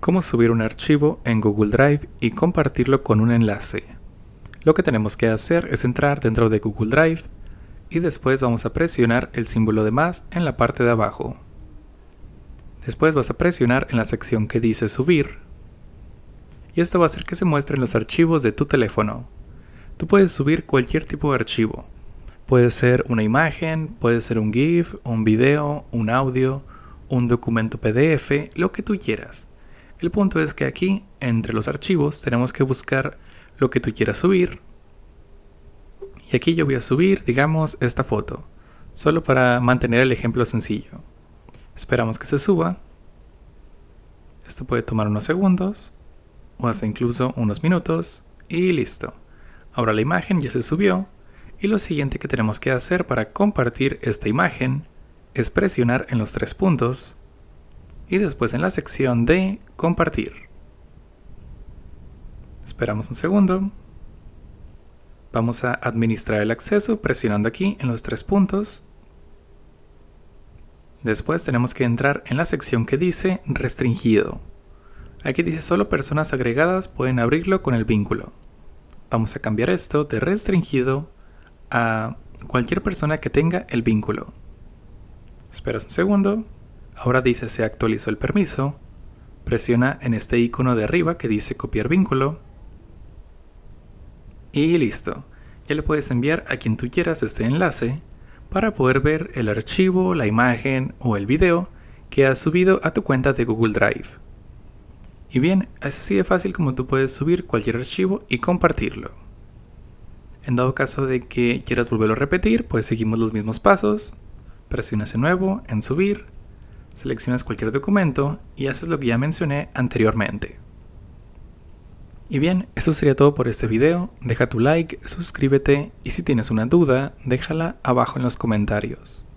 cómo subir un archivo en Google Drive y compartirlo con un enlace. Lo que tenemos que hacer es entrar dentro de Google Drive y después vamos a presionar el símbolo de más en la parte de abajo. Después vas a presionar en la sección que dice subir y esto va a hacer que se muestren los archivos de tu teléfono. Tú puedes subir cualquier tipo de archivo. Puede ser una imagen, puede ser un GIF, un video, un audio, un documento PDF, lo que tú quieras. El punto es que aquí, entre los archivos, tenemos que buscar lo que tú quieras subir. Y aquí yo voy a subir, digamos, esta foto, solo para mantener el ejemplo sencillo. Esperamos que se suba. Esto puede tomar unos segundos, o hasta incluso unos minutos, y listo. Ahora la imagen ya se subió, y lo siguiente que tenemos que hacer para compartir esta imagen es presionar en los tres puntos y después en la sección de compartir. Esperamos un segundo. Vamos a administrar el acceso presionando aquí en los tres puntos. Después tenemos que entrar en la sección que dice restringido. Aquí dice solo personas agregadas pueden abrirlo con el vínculo. Vamos a cambiar esto de restringido a cualquier persona que tenga el vínculo. Esperas un segundo. Ahora dice se actualizó el permiso. Presiona en este icono de arriba que dice copiar vínculo. Y listo. Ya le puedes enviar a quien tú quieras este enlace para poder ver el archivo, la imagen o el video que has subido a tu cuenta de Google Drive. Y bien, es así de fácil como tú puedes subir cualquier archivo y compartirlo. En dado caso de que quieras volverlo a repetir, pues seguimos los mismos pasos. Presionas de nuevo en subir seleccionas cualquier documento y haces lo que ya mencioné anteriormente. Y bien, esto sería todo por este video, deja tu like, suscríbete y si tienes una duda, déjala abajo en los comentarios.